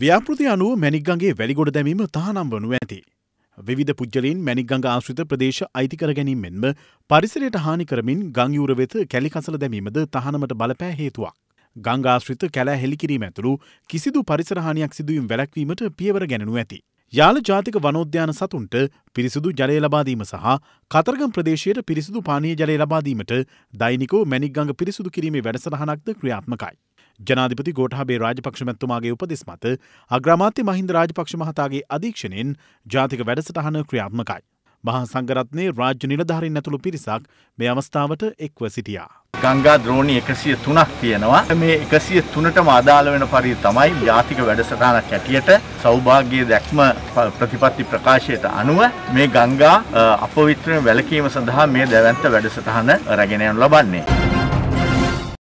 ව්‍යාපෘති අනුව මැනික්ගගේ වැලිගොඩ දැමීම තහනම් වනු ඇති. විධ පුද්ජලින් මැනිගංග ආශ්‍රිත ප්‍රදේශ අයිතිකර ගැනීමෙන්ම පරිසරයට හානි කරමින් ගංයුර වෙත කැලිකසල දැමීමද තහනමට බලපෑ හේතුවක්. ගංගාශ්‍රිත කැලෑ හෙළිකිරීම ඇතුළු කිසිදු පරිසරහානියක් සිදුවීම් වැලැක්වීමට පියවර ගැනු ඇති. යාල ජාතික වනෝද්‍යාන සතුන්ට පිරිසිදු ජලය ලබාදීම සහ කතරගම් ප්‍රදේශයට පිරිසිදු පානය ජලය ලබාදීමට දෛනිකෝ මැනිගංග පිරිසිදු කිරීමේ වැඩසරහනක්ද ක්‍රියාත්මකයි. ජනාධිපති ගෝටහබේ රාජපක්ෂ මැත්තුමාගේ උපදෙස් මත අග්‍රාමාත්‍ය මහින්ද රාජපක්ෂ මහතාගේ අධීක්ෂණයෙන් ජාතික වැඩසටහන ක්‍රියාත්මකයි. මහා සංගරත්නයේ රාජ්‍ය නිලධාරින් ඇතුළු පිරිසක් මේ අවස්ථාවට එක්ව සිටියා. ගංගා ද්‍රෝණී එකසිය තුනක් තියෙනවා මේ එකසිය තුනටම අදාළ වෙන පරිදි තමයි ජාතික වැඩසටහනක් හැටියට සෞභාග්‍යයේ දැක්ම ප්‍රතිපත්ති ප්‍රකාශයට අනුව මේ ගංගා අපවිත්‍රයෙන් වැළකීම සඳහා මේ දැවැන්ත වැඩසටහන රැගෙන යනු ලබන්නේ.